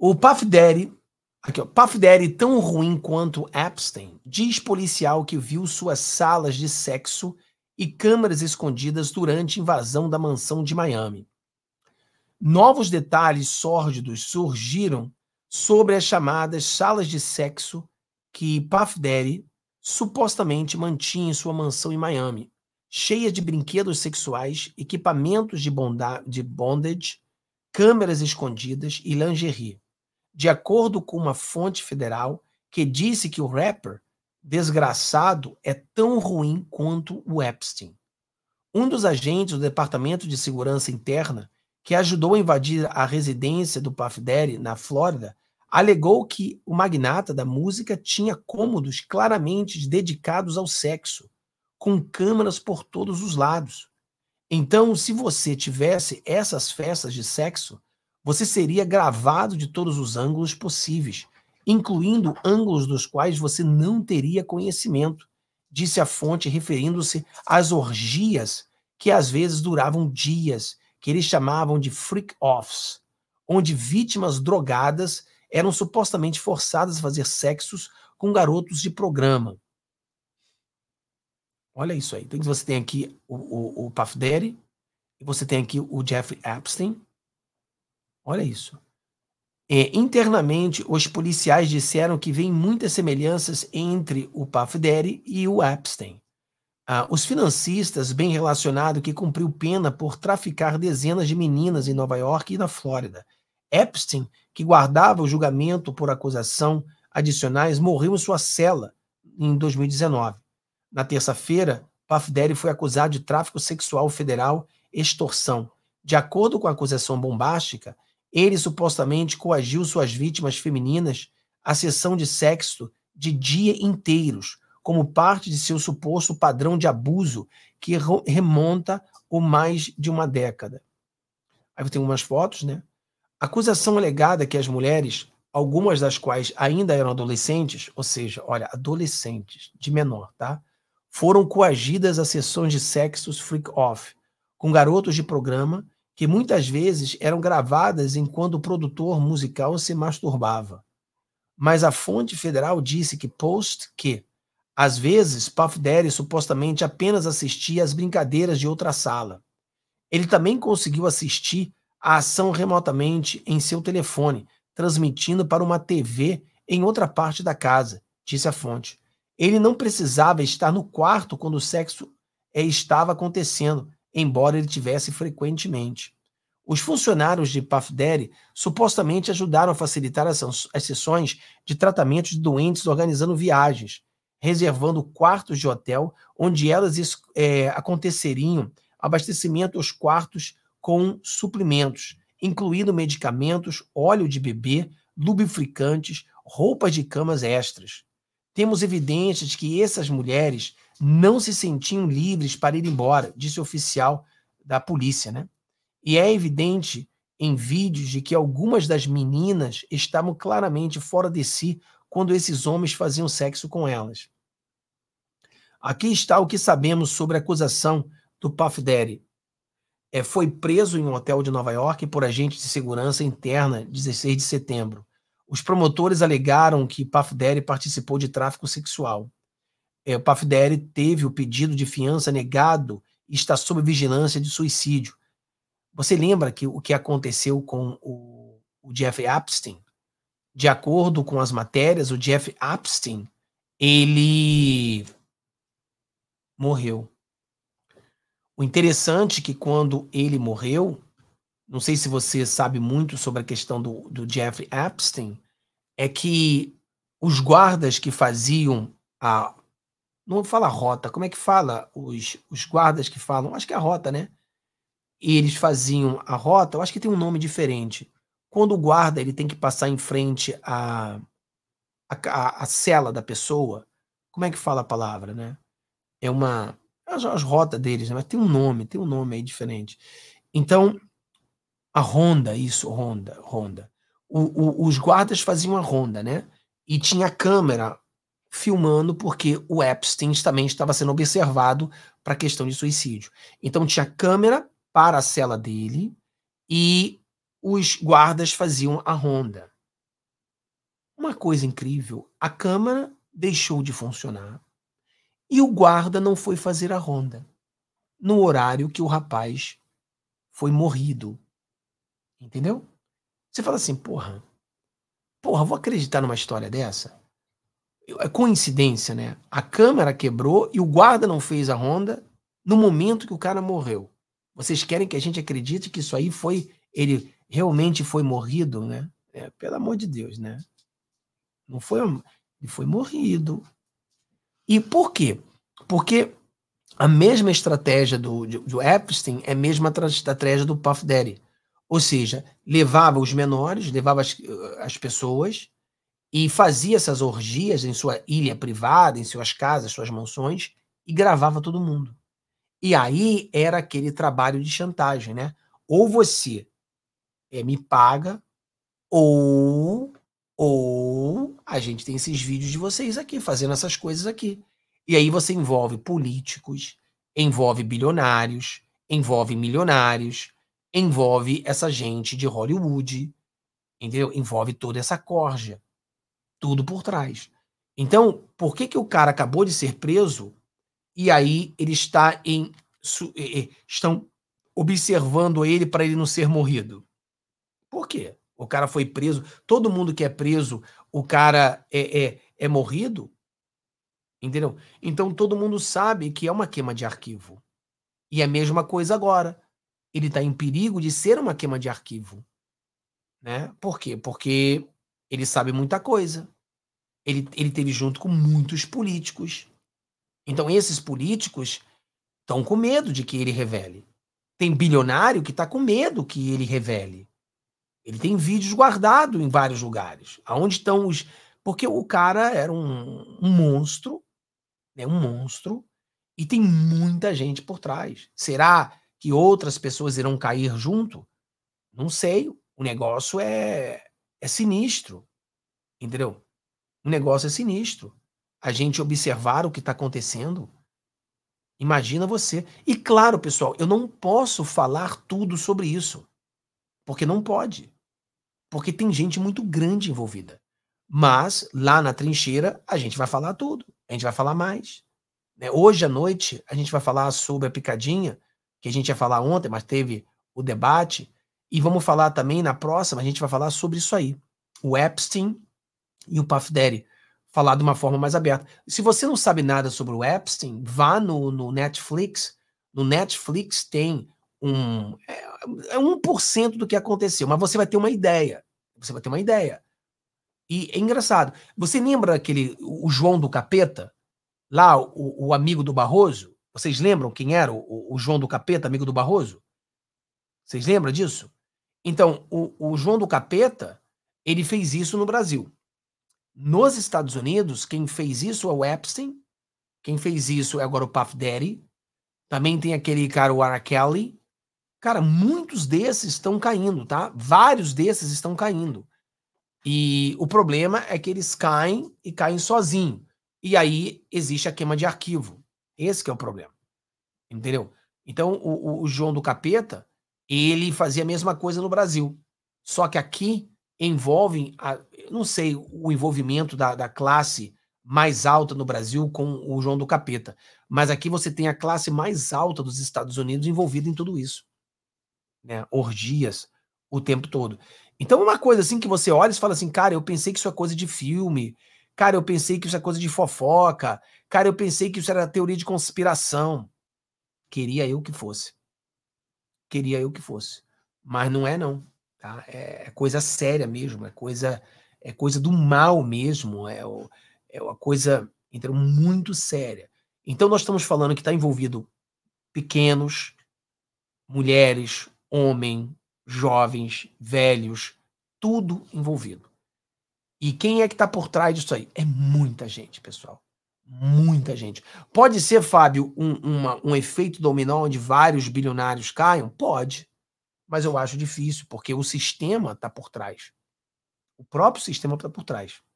O Puff Daddy, aqui, ó, Puff Daddy tão ruim quanto Epstein, diz policial que viu suas salas de sexo e câmeras escondidas durante invasão da mansão de Miami. Novos detalhes sórdidos surgiram sobre as chamadas salas de sexo que Puff Daddy supostamente mantinha em sua mansão em Miami, cheia de brinquedos sexuais, equipamentos de, de bondage, câmeras escondidas e lingerie de acordo com uma fonte federal que disse que o rapper desgraçado é tão ruim quanto o Epstein. Um dos agentes do Departamento de Segurança Interna, que ajudou a invadir a residência do Puff Daddy na Flórida, alegou que o magnata da música tinha cômodos claramente dedicados ao sexo, com câmeras por todos os lados. Então, se você tivesse essas festas de sexo, você seria gravado de todos os ângulos possíveis, incluindo ângulos dos quais você não teria conhecimento, disse a fonte, referindo-se às orgias que às vezes duravam dias, que eles chamavam de freak-offs, onde vítimas drogadas eram supostamente forçadas a fazer sexos com garotos de programa. Olha isso aí. Então, você tem aqui o, o, o Puff Daddy, você tem aqui o Jeffrey Epstein, Olha isso. É, internamente, os policiais disseram que vêm muitas semelhanças entre o Pafderi e o Epstein. Ah, os financistas, bem relacionado, que cumpriu pena por traficar dezenas de meninas em Nova York e na Flórida. Epstein, que guardava o julgamento por acusação adicionais, morreu em sua cela em 2019. Na terça-feira, Pafderi foi acusado de tráfico sexual federal, extorsão. De acordo com a acusação bombástica, ele supostamente coagiu suas vítimas femininas à sessão de sexo de dia inteiros, como parte de seu suposto padrão de abuso que remonta o mais de uma década. Aí tem umas fotos, né? A acusação alegada que as mulheres, algumas das quais ainda eram adolescentes, ou seja, olha, adolescentes de menor, tá? Foram coagidas a sessões de sexos freak off com garotos de programa que muitas vezes eram gravadas enquanto o produtor musical se masturbava. Mas a fonte federal disse que Post que, às vezes, Puff Daddy supostamente apenas assistia às brincadeiras de outra sala. Ele também conseguiu assistir a ação remotamente em seu telefone, transmitindo para uma TV em outra parte da casa, disse a fonte. Ele não precisava estar no quarto quando o sexo eh, estava acontecendo, embora ele tivesse frequentemente. Os funcionários de Pafderi supostamente ajudaram a facilitar as, sessões de tratamento de doentes organizando viagens, reservando quartos de hotel onde elas é, aconteceriam abastecimento aos quartos com suplementos, incluindo medicamentos, óleo de bebê, lubrificantes, roupas de camas extras. Temos evidências de que essas mulheres não se sentiam livres para ir embora, disse o oficial da polícia, né? E é evidente em vídeos de que algumas das meninas estavam claramente fora de si quando esses homens faziam sexo com elas. Aqui está o que sabemos sobre a acusação do Puff Daddy. É, foi preso em um hotel de Nova York por agentes de segurança interna 16 de setembro. Os promotores alegaram que Puff Daddy participou de tráfico sexual é, o Pafderi teve o pedido de fiança negado e está sob vigilância de suicídio. Você lembra que o que aconteceu com o, o Jeff Epstein? De acordo com as matérias, o Jeff Epstein ele morreu. O interessante é que quando ele morreu, não sei se você sabe muito sobre a questão do, do Jeff Epstein, é que os guardas que faziam a, não fala rota, como é que fala os, os guardas que falam? Acho que é a rota, né? E eles faziam a rota, eu acho que tem um nome diferente. Quando o guarda ele tem que passar em frente à a, a, a, cela da pessoa, como é que fala a palavra, né? É uma. É as, as rotas deles, né? mas tem um nome, tem um nome aí diferente. Então, a ronda, isso, ronda, ronda. O, o, os guardas faziam a ronda, né? E tinha a câmera filmando porque o Epstein também estava sendo observado para questão de suicídio. Então tinha câmera para a cela dele e os guardas faziam a ronda. Uma coisa incrível, a câmera deixou de funcionar e o guarda não foi fazer a ronda no horário que o rapaz foi morrido. Entendeu? Você fala assim, porra, porra, vou acreditar numa história dessa? é coincidência, né? A câmera quebrou e o guarda não fez a ronda no momento que o cara morreu. Vocês querem que a gente acredite que isso aí foi ele realmente foi morrido, né? É, pelo amor de Deus, né? Não foi ele foi morrido. E por quê? Porque a mesma estratégia do, do, Epstein é a mesma estratégia do Puff Daddy. Ou seja, levava os menores, levava as, as pessoas e fazia essas orgias em sua ilha privada, em suas casas, suas mansões, e gravava todo mundo. E aí era aquele trabalho de chantagem, né? Ou você é, me paga, ou, ou a gente tem esses vídeos de vocês aqui, fazendo essas coisas aqui. E aí você envolve políticos, envolve bilionários, envolve milionários, envolve essa gente de Hollywood, entendeu? Envolve toda essa corja tudo por trás. Então, por que, que o cara acabou de ser preso e aí ele está em estão observando ele para ele não ser morrido? Por quê? O cara foi preso. Todo mundo que é preso, o cara é, é, é morrido? Entendeu? Então todo mundo sabe que é uma queima de arquivo. E é a mesma coisa agora. Ele está em perigo de ser uma queima de arquivo. Né? Por quê? Porque ele sabe muita coisa. Ele, ele teve junto com muitos políticos. Então, esses políticos estão com medo de que ele revele. Tem bilionário que está com medo que ele revele. Ele tem vídeos guardados em vários lugares. Aonde estão os. Porque o cara era um, um monstro, né? um monstro, e tem muita gente por trás. Será que outras pessoas irão cair junto? Não sei. O negócio é, é sinistro. Entendeu? O negócio é sinistro. A gente observar o que está acontecendo. Imagina você. E claro, pessoal, eu não posso falar tudo sobre isso. Porque não pode. Porque tem gente muito grande envolvida. Mas lá na trincheira, a gente vai falar tudo. A gente vai falar mais. Né? Hoje à noite, a gente vai falar sobre a picadinha, que a gente ia falar ontem, mas teve o debate. E vamos falar também na próxima, a gente vai falar sobre isso aí. O Epstein e o Puff Daddy. Falar de uma forma mais aberta. Se você não sabe nada sobre o Epstein, vá no, no Netflix. No Netflix tem um. É, é 1% do que aconteceu, mas você vai ter uma ideia. Você vai ter uma ideia. E é engraçado. Você lembra aquele. O João do Capeta? Lá, o, o amigo do Barroso? Vocês lembram quem era o, o João do Capeta, amigo do Barroso? Vocês lembram disso? Então, o, o João do Capeta, ele fez isso no Brasil. Nos Estados Unidos, quem fez isso é o Epstein, quem fez isso é agora o Puff Daddy, também tem aquele cara, o R. Kelly. Cara, muitos desses estão caindo, tá? Vários desses estão caindo. E o problema é que eles caem e caem sozinho. E aí existe a queima de arquivo. Esse que é o problema. Entendeu? Então, o, o João do Capeta, ele fazia a mesma coisa no Brasil. Só que aqui envolvem, a, não sei, o envolvimento da, da classe mais alta no Brasil com o João do Capeta, mas aqui você tem a classe mais alta dos Estados Unidos envolvida em tudo isso. Né? Orgias o tempo todo. Então, uma coisa assim que você olha e fala assim, cara, eu pensei que isso é coisa de filme, cara, eu pensei que isso é coisa de fofoca, cara, eu pensei que isso era teoria de conspiração. Queria eu que fosse queria eu que fosse. Mas não é, não. Tá? É, é, coisa séria mesmo, é coisa, é coisa do mal mesmo, é, o, é uma coisa então, muito séria. Então, nós estamos falando que está envolvido pequenos, mulheres, homem, jovens, velhos, tudo envolvido. E quem é que está por trás disso aí? É muita gente, pessoal. Muita gente. Pode ser, Fábio, um, uma, um efeito dominó onde vários bilionários caiam? Pode. Mas eu acho difícil, porque o sistema está por trás. O próprio sistema está por trás.